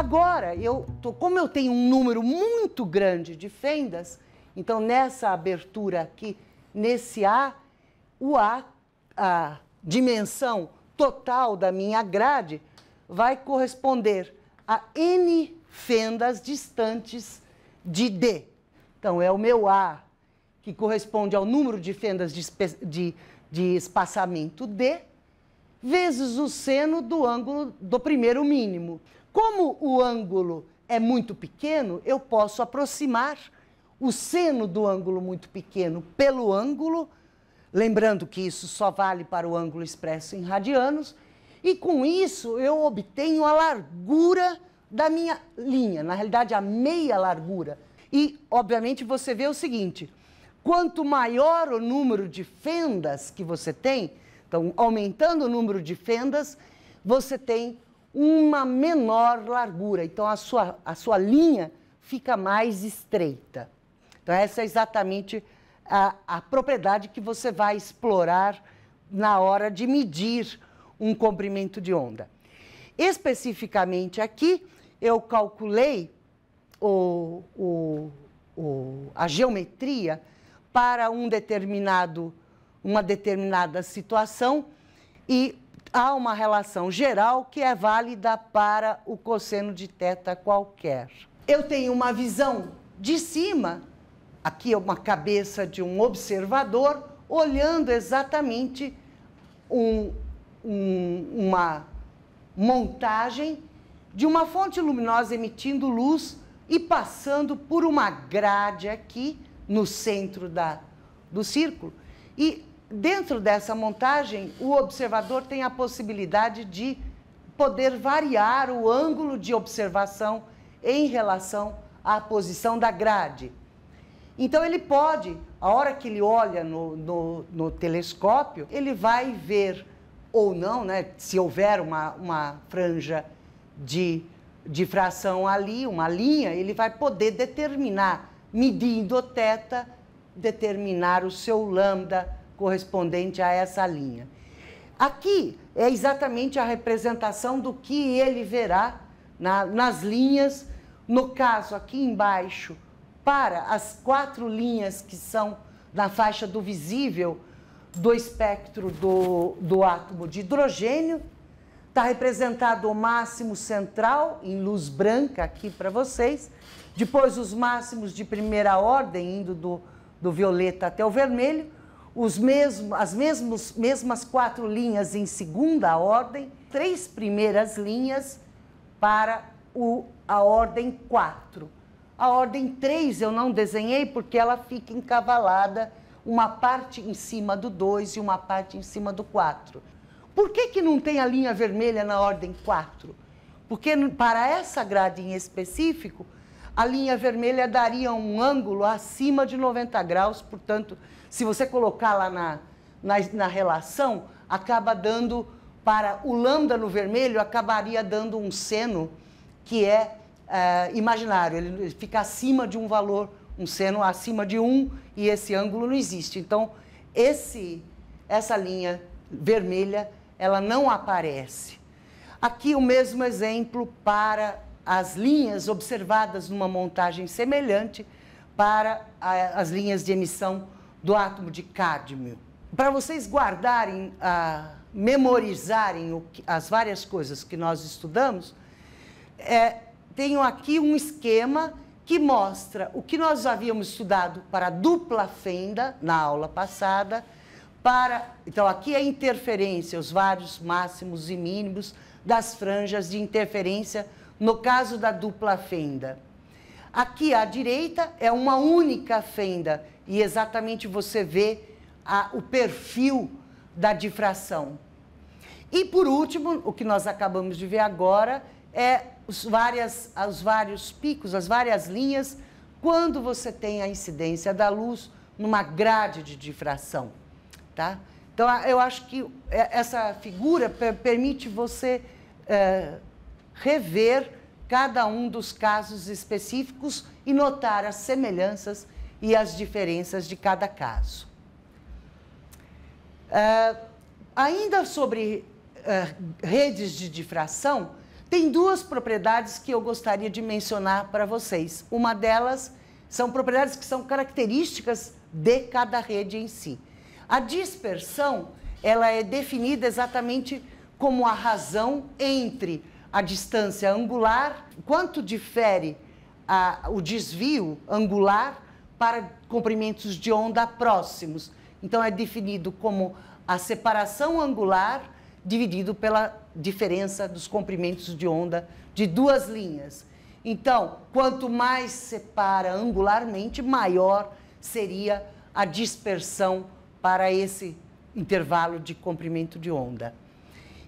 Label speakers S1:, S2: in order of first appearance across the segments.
S1: Agora, eu tô, como eu tenho um número muito grande de fendas, então nessa abertura aqui, nesse A, o A, a dimensão total da minha grade, vai corresponder a N fendas distantes de D. Então, é o meu A, que corresponde ao número de fendas de, de, de espaçamento D, vezes o seno do ângulo do primeiro mínimo. Como o ângulo é muito pequeno, eu posso aproximar o seno do ângulo muito pequeno pelo ângulo, lembrando que isso só vale para o ângulo expresso em radianos, e com isso eu obtenho a largura da minha linha, na realidade a meia largura. E, obviamente, você vê o seguinte, quanto maior o número de fendas que você tem, então aumentando o número de fendas, você tem uma menor largura. Então, a sua, a sua linha fica mais estreita. Então, essa é exatamente a, a propriedade que você vai explorar na hora de medir um comprimento de onda. Especificamente aqui, eu calculei o, o, o, a geometria para um determinado, uma determinada situação e há uma relação geral que é válida para o cosseno de teta qualquer. Eu tenho uma visão de cima, aqui é uma cabeça de um observador, olhando exatamente um, um, uma montagem de uma fonte luminosa emitindo luz e passando por uma grade aqui no centro da, do círculo. E dentro dessa montagem, o observador tem a possibilidade de poder variar o ângulo de observação em relação à posição da grade. Então, ele pode, a hora que ele olha no, no, no telescópio, ele vai ver ou não, né, se houver uma, uma franja de difração ali, uma linha, ele vai poder determinar, medindo o teta, determinar o seu lambda, correspondente a essa linha. Aqui é exatamente a representação do que ele verá na, nas linhas. No caso, aqui embaixo, para as quatro linhas que são na faixa do visível do espectro do, do átomo de hidrogênio, está representado o máximo central, em luz branca aqui para vocês, depois os máximos de primeira ordem, indo do, do violeta até o vermelho, os mesmos, as mesmos, mesmas quatro linhas em segunda ordem, três primeiras linhas para o, a ordem 4. A ordem 3 eu não desenhei porque ela fica encavalada uma parte em cima do 2 e uma parte em cima do 4. Por que, que não tem a linha vermelha na ordem 4? Porque para essa grade em específico, a linha vermelha daria um ângulo acima de 90 graus, portanto, se você colocar lá na, na, na relação, acaba dando, para o lambda no vermelho, acabaria dando um seno que é, é imaginário, ele fica acima de um valor, um seno acima de 1 um, e esse ângulo não existe. Então, esse, essa linha vermelha, ela não aparece. Aqui o mesmo exemplo para as linhas observadas numa montagem semelhante para a, as linhas de emissão do átomo de cádmio. Para vocês guardarem, a ah, memorizarem o, as várias coisas que nós estudamos, é, tenho aqui um esquema que mostra o que nós havíamos estudado para a dupla fenda na aula passada. Para, então, aqui é interferência, os vários máximos e mínimos das franjas de interferência no caso da dupla fenda. Aqui à direita é uma única fenda e exatamente você vê a, o perfil da difração. E por último, o que nós acabamos de ver agora é os, várias, os vários picos, as várias linhas, quando você tem a incidência da luz numa grade de difração. Tá? Então, eu acho que é, essa figura permite você é, rever cada um dos casos específicos e notar as semelhanças e as diferenças de cada caso. Uh, ainda sobre uh, redes de difração, tem duas propriedades que eu gostaria de mencionar para vocês. Uma delas são propriedades que são características de cada rede em si. A dispersão, ela é definida exatamente como a razão entre a distância angular, quanto difere a, o desvio angular para comprimentos de onda próximos. Então, é definido como a separação angular dividido pela diferença dos comprimentos de onda de duas linhas. Então, quanto mais separa angularmente, maior seria a dispersão para esse intervalo de comprimento de onda.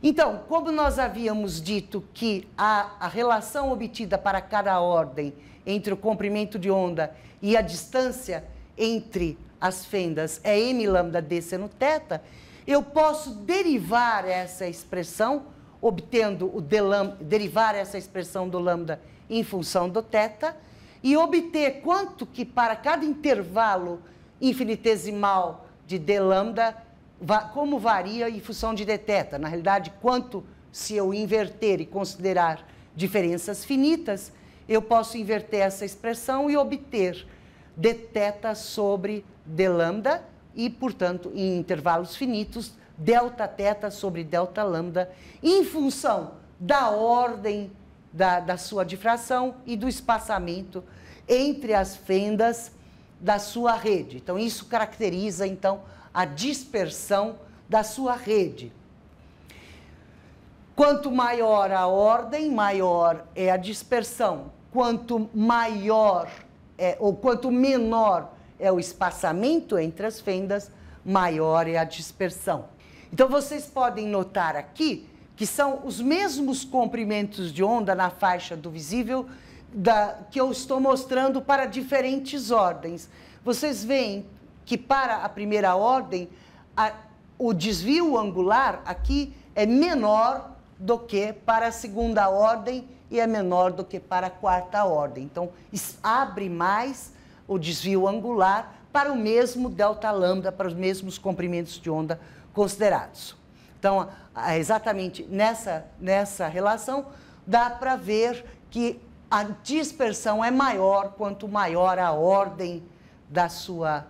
S1: Então, como nós havíamos dito que a, a relação obtida para cada ordem entre o comprimento de onda e a distância entre as fendas é m lambda d seno θ, eu posso derivar essa expressão, obtendo o derivar essa expressão do lambda em função do θ e obter quanto que para cada intervalo infinitesimal de d lambda como varia em função de deteta. Na realidade, quanto se eu inverter e considerar diferenças finitas, eu posso inverter essa expressão e obter deteta sobre d lambda e, portanto, em intervalos finitos, delta teta sobre delta lambda em função da ordem da, da sua difração e do espaçamento entre as fendas da sua rede. Então, isso caracteriza, então, a dispersão da sua rede. Quanto maior a ordem, maior é a dispersão. Quanto maior é, ou quanto menor é o espaçamento entre as fendas, maior é a dispersão. Então vocês podem notar aqui que são os mesmos comprimentos de onda na faixa do visível da, que eu estou mostrando para diferentes ordens. Vocês veem que para a primeira ordem a, o desvio angular aqui é menor do que para a segunda ordem e é menor do que para a quarta ordem. Então, abre mais o desvio angular para o mesmo delta lambda, para os mesmos comprimentos de onda considerados. Então, exatamente nessa, nessa relação, dá para ver que a dispersão é maior quanto maior a ordem da sua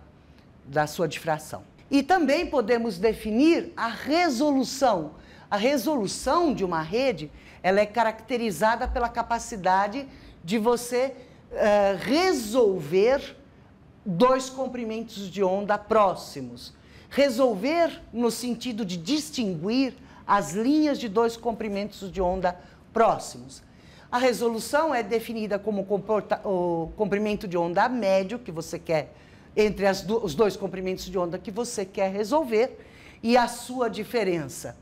S1: da sua difração. E também podemos definir a resolução. A resolução de uma rede, ela é caracterizada pela capacidade de você uh, resolver dois comprimentos de onda próximos. Resolver no sentido de distinguir as linhas de dois comprimentos de onda próximos. A resolução é definida como o comprimento de onda médio que você quer entre do, os dois comprimentos de onda que você quer resolver e a sua diferença.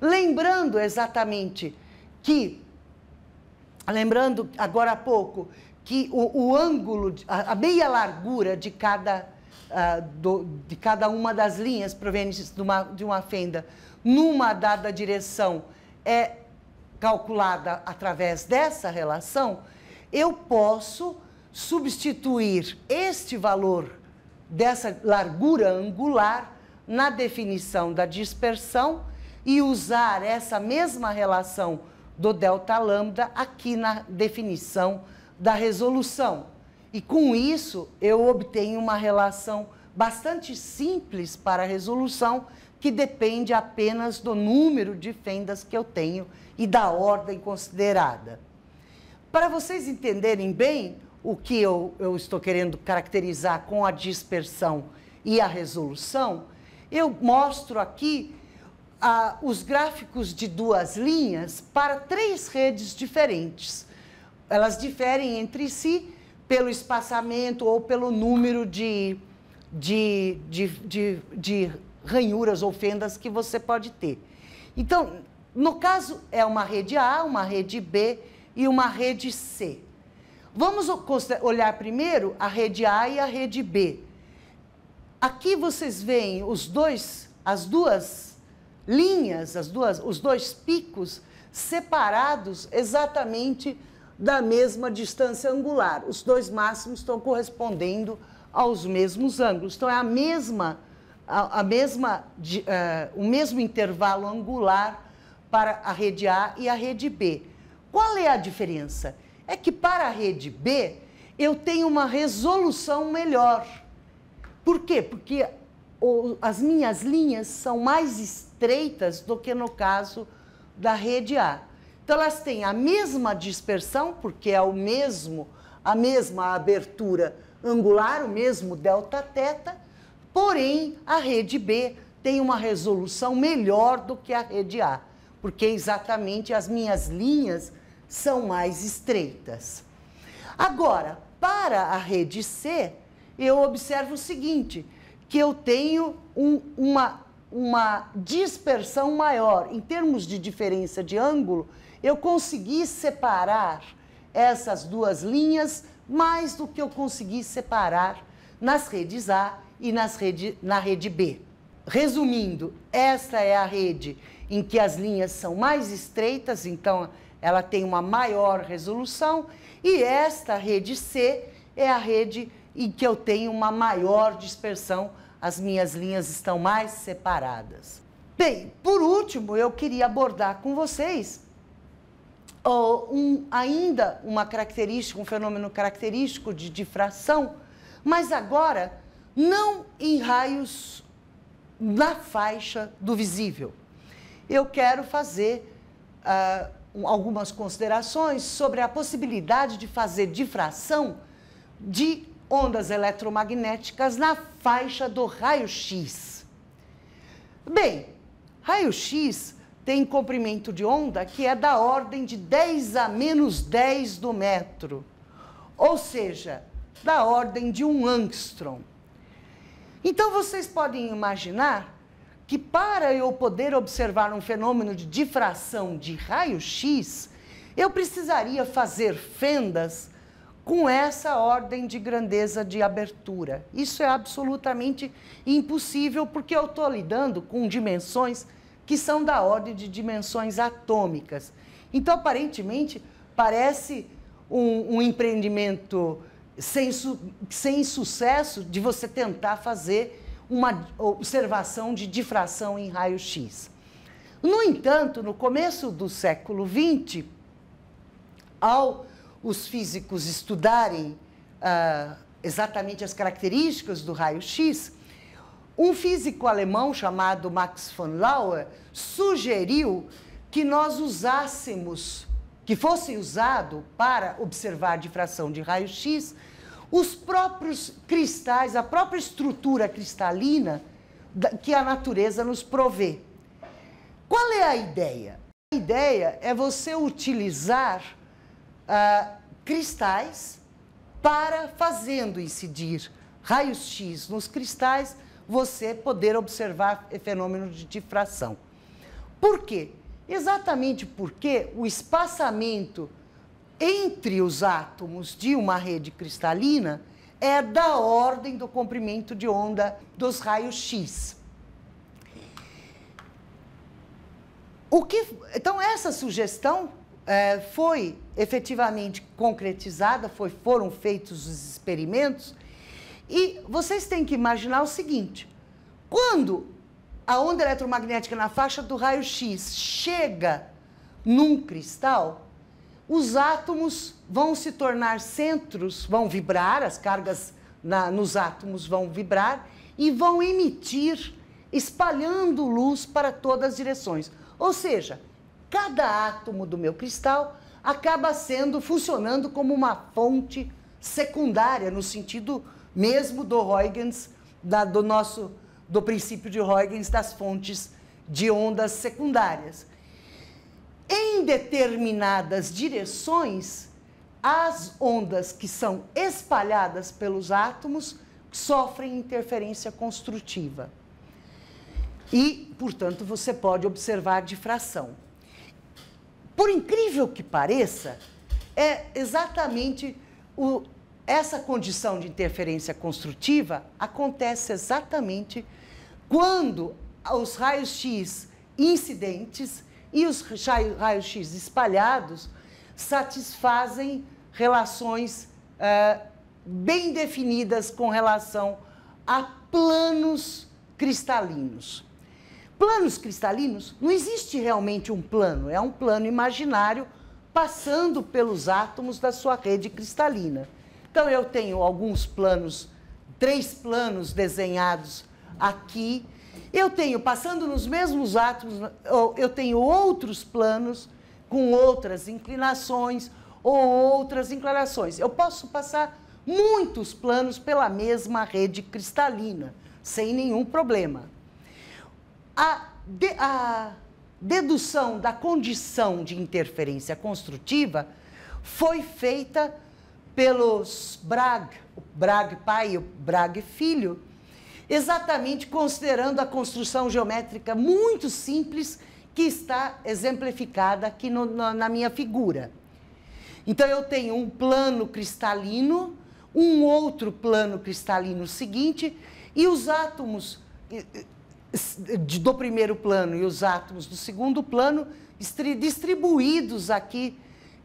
S1: Lembrando exatamente que, lembrando agora há pouco, que o, o ângulo, a, a, meia largura de cada, uh, do, de cada uma das linhas provenientes de uma, de uma fenda numa dada direção é calculada através dessa relação, eu posso substituir este valor dessa largura angular na definição da dispersão e usar essa mesma relação do delta lambda aqui na definição da resolução. E com isso eu obtenho uma relação bastante simples para a resolução que depende apenas do número de fendas que eu tenho e da ordem considerada. Para vocês entenderem bem, o que eu, eu estou querendo caracterizar com a dispersão e a resolução, eu mostro aqui ah, os gráficos de duas linhas para três redes diferentes. Elas diferem entre si pelo espaçamento ou pelo número de, de, de, de, de ranhuras ou fendas que você pode ter. Então, no caso, é uma rede A, uma rede B e uma rede C. Vamos olhar primeiro a rede A e a rede B. Aqui vocês veem os dois, as duas linhas, as duas, os dois picos separados exatamente da mesma distância angular. Os dois máximos estão correspondendo aos mesmos ângulos. Então é a mesma, a, a mesma, de, uh, é, o mesmo intervalo angular para a rede A e a rede B. Qual é a diferença? é que para a rede B eu tenho uma resolução melhor. Por quê? Porque as minhas linhas são mais estreitas do que no caso da rede A. Então elas têm a mesma dispersão, porque é o mesmo, a mesma abertura angular, o mesmo delta teta porém a rede B tem uma resolução melhor do que a rede A, porque é exatamente as minhas linhas são mais estreitas. Agora, para a rede C, eu observo o seguinte, que eu tenho um, uma, uma dispersão maior. Em termos de diferença de ângulo, eu consegui separar essas duas linhas mais do que eu consegui separar nas redes A e nas rede, na rede B. Resumindo, esta é a rede em que as linhas são mais estreitas, então ela tem uma maior resolução e esta rede C é a rede em que eu tenho uma maior dispersão, as minhas linhas estão mais separadas. Bem, por último, eu queria abordar com vocês um, ainda uma característica, um fenômeno característico de difração, mas agora não em raios na faixa do visível. Eu quero fazer uh, algumas considerações sobre a possibilidade de fazer difração de ondas eletromagnéticas na faixa do raio-x. Bem, raio-x tem comprimento de onda que é da ordem de 10 a menos 10 do metro, ou seja, da ordem de um angstrom. Então vocês podem imaginar que para eu poder observar um fenômeno de difração de raio-x, eu precisaria fazer fendas com essa ordem de grandeza de abertura. Isso é absolutamente impossível porque eu estou lidando com dimensões que são da ordem de dimensões atômicas. Então, aparentemente, parece um, um empreendimento sem, su sem sucesso de você tentar fazer uma observação de difração em raio-x. No entanto, no começo do século XX, ao os físicos estudarem ah, exatamente as características do raio-x, um físico alemão chamado Max von Lauer sugeriu que nós usássemos, que fosse usado para observar difração de raio-x, os próprios cristais, a própria estrutura cristalina que a natureza nos provê. Qual é a ideia? A ideia é você utilizar ah, cristais para, fazendo incidir raios-x nos cristais, você poder observar fenômenos de difração. Por quê? Exatamente porque o espaçamento entre os átomos de uma rede cristalina é da ordem do comprimento de onda dos raios X. O que, então, essa sugestão é, foi efetivamente concretizada, foi, foram feitos os experimentos, e vocês têm que imaginar o seguinte: quando a onda eletromagnética na faixa do raio-x chega num cristal, os átomos vão se tornar centros, vão vibrar, as cargas na, nos átomos vão vibrar e vão emitir, espalhando luz para todas as direções. Ou seja, cada átomo do meu cristal acaba sendo, funcionando como uma fonte secundária, no sentido mesmo do Huygens, da, do nosso, do princípio de Huygens das fontes de ondas secundárias em determinadas direções, as ondas que são espalhadas pelos átomos sofrem interferência construtiva. E, portanto, você pode observar difração. Por incrível que pareça, é exatamente o, essa condição de interferência construtiva acontece exatamente quando os raios-x incidentes e os raios-x espalhados satisfazem relações uh, bem definidas com relação a planos cristalinos. Planos cristalinos, não existe realmente um plano, é um plano imaginário passando pelos átomos da sua rede cristalina. Então eu tenho alguns planos, três planos desenhados aqui, eu tenho, passando nos mesmos atos, eu tenho outros planos com outras inclinações ou outras inclinações. Eu posso passar muitos planos pela mesma rede cristalina, sem nenhum problema. A, de, a dedução da condição de interferência construtiva foi feita pelos Bragg, o Bragg pai e o Bragg filho, exatamente considerando a construção geométrica muito simples que está exemplificada aqui no, na, na minha figura. Então, eu tenho um plano cristalino, um outro plano cristalino seguinte, e os átomos do primeiro plano e os átomos do segundo plano distribuídos aqui,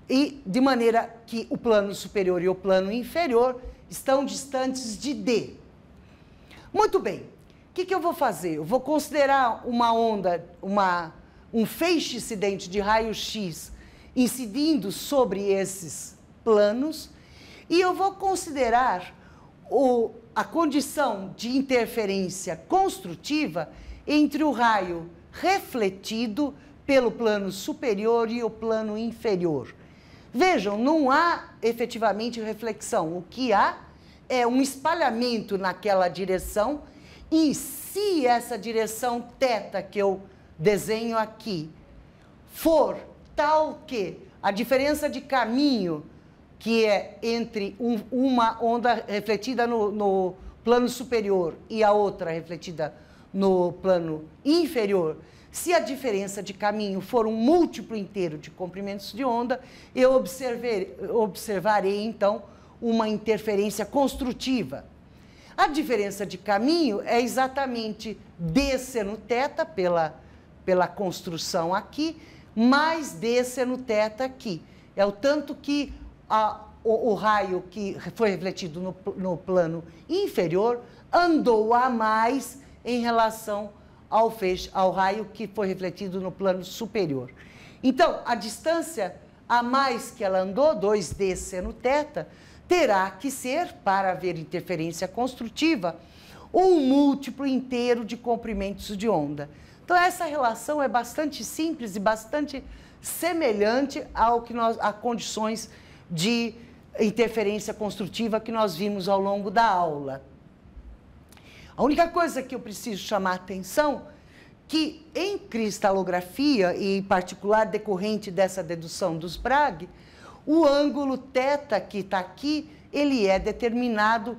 S1: e de maneira que o plano superior e o plano inferior estão distantes de D. Muito bem. O que, que eu vou fazer? Eu vou considerar uma onda, uma, um feixe incidente de raio-x incidindo sobre esses planos e eu vou considerar o, a condição de interferência construtiva entre o raio refletido pelo plano superior e o plano inferior. Vejam, não há efetivamente reflexão. O que há é um espalhamento naquela direção. E se essa direção teta que eu desenho aqui for tal que a diferença de caminho que é entre um, uma onda refletida no, no plano superior e a outra refletida no plano inferior, se a diferença de caminho for um múltiplo inteiro de comprimentos de onda, eu observarei então uma interferência construtiva. A diferença de caminho é exatamente descer no teta pela, pela construção aqui, mais descer no teta aqui. É o tanto que a, o, o, raio que foi refletido no, no plano inferior andou a mais em relação ao, feixe, ao raio que foi refletido no plano superior. Então, a distância a mais que ela andou, 2D seno teta, terá que ser, para haver interferência construtiva, um múltiplo inteiro de comprimentos de onda. Então, essa relação é bastante simples e bastante semelhante ao que nós, a condições de interferência construtiva que nós vimos ao longo da aula. A única coisa que eu preciso chamar a atenção é que em cristalografia e em particular decorrente dessa dedução dos Bragg, o ângulo θ que está aqui, ele é determinado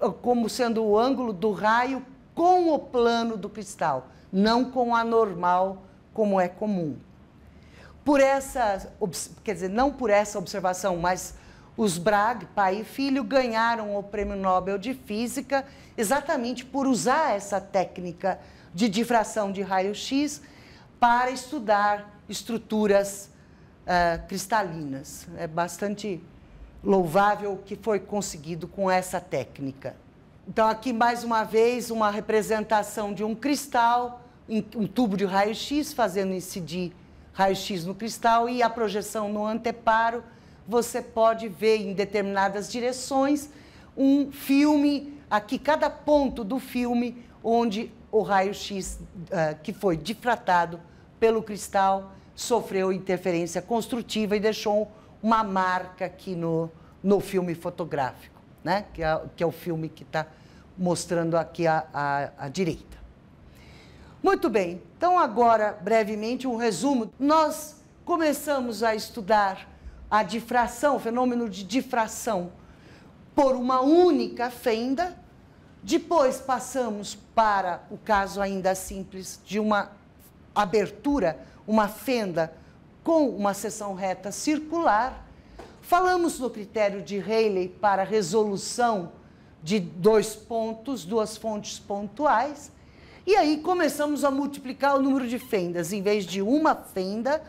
S1: ah, como sendo o ângulo do raio com o plano do cristal, não com a normal, como é comum. Por essa, quer dizer, não por essa observação, mas os Bragg, pai e filho, ganharam o Prêmio Nobel de Física exatamente por usar essa técnica de difração de raio-x para estudar estruturas uh, cristalinas. É bastante louvável o que foi conseguido com essa técnica. Então, aqui mais uma vez, uma representação de um cristal, um tubo de raio-x, fazendo incidir raio-x no cristal e a projeção no anteparo. Você pode ver em determinadas direções um filme, aqui cada ponto do filme, onde o raio-x uh, que foi difratado pelo cristal sofreu interferência construtiva e deixou uma marca aqui no, no filme fotográfico, né? que, é, que é o filme que está mostrando aqui à, à direita. Muito bem, então agora, brevemente, um resumo. Nós começamos a estudar a difração, o fenômeno de difração, por uma única fenda. Depois passamos para o caso ainda simples de uma abertura uma fenda com uma seção reta circular. Falamos no critério de Rayleigh para resolução de dois pontos, duas fontes pontuais. E aí começamos a multiplicar o número de fendas. Em vez de uma fenda,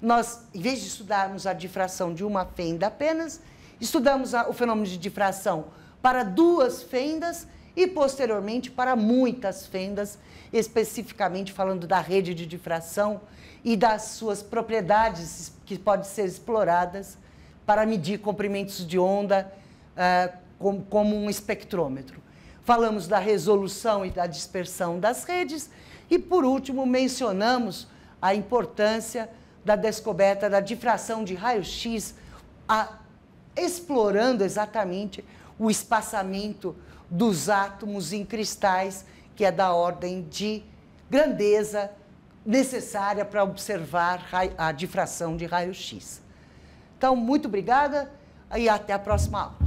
S1: nós, em vez de estudarmos a difração de uma fenda apenas, estudamos a, o fenômeno de difração para duas fendas e posteriormente para muitas fendas, especificamente falando da rede de difração e das suas propriedades que podem ser exploradas para medir comprimentos de onda uh, ah, como, como um espectrômetro. Falamos da resolução e da dispersão das redes e, por último, mencionamos a importância da descoberta da difração de raio-x, explorando exatamente o espaçamento dos átomos em cristais, que é da ordem de grandeza necessária para observar a difração de raio-x. Então, muito obrigada e até a próxima aula.